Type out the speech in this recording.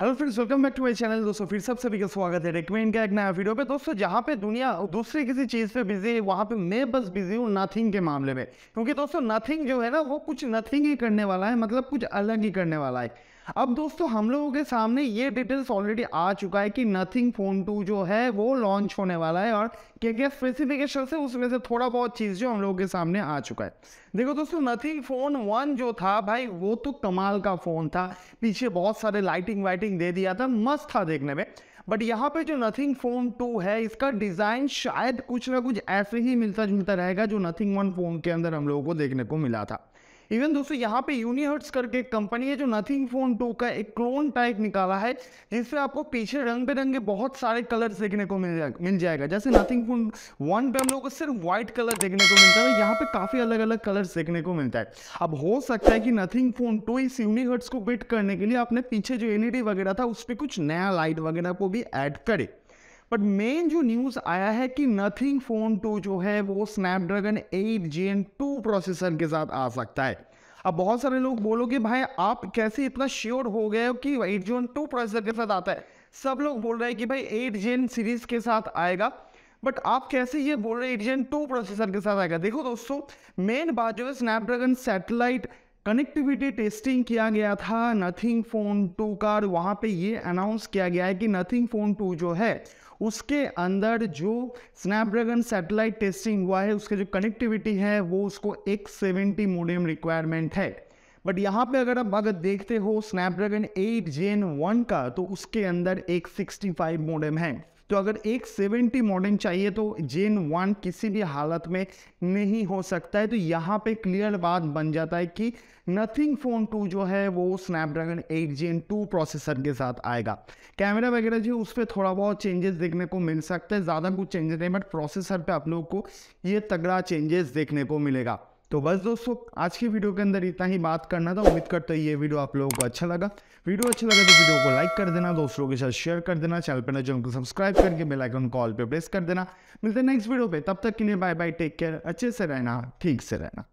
hello friends welcome back to my channel दोस्तों फिर सबसे सभी का स्वागत है रिकमेंड का एक नया वीडियो पे दोस्तों जहाँ पे दुनिया दूसरी किसी चीज़ पे बिजी है वहाँ पे मैं बस बिजी हूँ नथिंग के मामले में क्योंकि दोस्तों नथिंग जो है ना वो कुछ नथिंग ही करने वाला है मतलब कुछ अलग ही करने वाला है अब दोस्तों हम लोगों के सामने ये डिटेल्स ऑलरेडी आ चुका है कि नथिंग फोन टू जो है वो लॉन्च होने वाला है और क्या क्या स्पेसिफिकेशन है उसमें से थोड़ा बहुत चीज़ जो हम लोगों के सामने आ चुका है देखो दोस्तों नथिंग फोन वन जो था भाई वो तो कमाल का फ़ोन था पीछे बहुत सारे लाइटिंग वाइटिंग दे दिया था मस्त था देखने में बट यहाँ पे जो नथिंग फोन टू है इसका डिज़ाइन शायद कुछ ना कुछ ऐसे ही मिलता जुलता रहेगा जो नथिंग वन फोन के अंदर हम लोगों को देखने को मिला था इवन दोस्तों यहाँ पे यूनिहर्ट्स करके कंपनी है जो नथिंग फोन टू का एक क्लोन टाइप निकाला है जिससे आपको पीछे रंग बिरंगे बहुत सारे कलर देखने को मिल जाएगा मिल जाएगा जैसे नथिंग फोन वन पे हम लोग को सिर्फ व्हाइट कलर देखने को मिलता है यहाँ पे काफ़ी अलग अलग कलर देखने को मिलता है अब हो सकता है कि नथिंग फोन टू इस यूनिहर्ट्स को बिट करने के लिए आपने पीछे जो एल वगैरह था उस पर कुछ नया लाइट वगैरह को भी ऐड करे बट मेन जो न्यूज़ आया है कि नथिंग फ़ोन टू जो है वो Snapdragon eight gen two processor के साथ आ सकता है अब बहुत सारे लोग बोलोगे भाई आप कैसे इतना श्योर हो गए हो कि एट जोन टू प्रोसेसर के साथ आता है सब लोग बोल रहे हैं कि भाई एट जेन सीरीज के साथ आएगा बट आप कैसे ये बोल रहे हैं एट जेन टू प्रोसेसर के साथ आएगा देखो दोस्तों मेन बात जो है स्नैपड्रैगन सैटेलाइट कनेक्टिविटी टेस्टिंग किया गया था नथिंग फ़ोन टू का और वहाँ पे ये अनाउंस किया गया है कि नथिंग फ़ोन टू जो है उसके अंदर जो स्नैपड्रैगन सैटेलाइट टेस्टिंग हुआ है उसके जो कनेक्टिविटी है वो उसको एक सेवेंटी मोडियम रिक्वायरमेंट है बट यहाँ पे अगर आप अगर देखते हो स्नैपड्रैगन एट जेन वन का तो उसके अंदर एक सिक्सटी फाइव मोडियम है तो अगर एक सेवेंटी मॉडर्न चाहिए तो जेन वन किसी भी हालत में नहीं हो सकता है तो यहाँ पे क्लियर बात बन जाता है कि नथिंग फ़ोन टू जो है वो Snapdragon eight gen two processor के साथ आएगा कैमरा वगैरह जो उस पर थोड़ा बहुत चेंजेस देखने को मिल सकते हैं ज़्यादा कुछ चेंजेस नहीं बट प्रोसेसर पे आप लोग को ये तगड़ा चेंजेस देखने को मिलेगा तो बस दोस्तों आज की वीडियो के अंदर इतना ही बात करना था उम्मीद करते ये वीडियो आप लोगों को अच्छा लगा वीडियो अच्छा लगा तो वीडियो को लाइक कर देना दोस्तों के साथ शेयर कर देना चैनल पर नजर उनको सब्सक्राइब करके बेल आइकन कॉल पे प्रेस कर देना मिलते हैं नेक्स्ट वीडियो पे तब तक के लिए बाय बाय टेक केयर अच्छे से रहना ठीक से रहना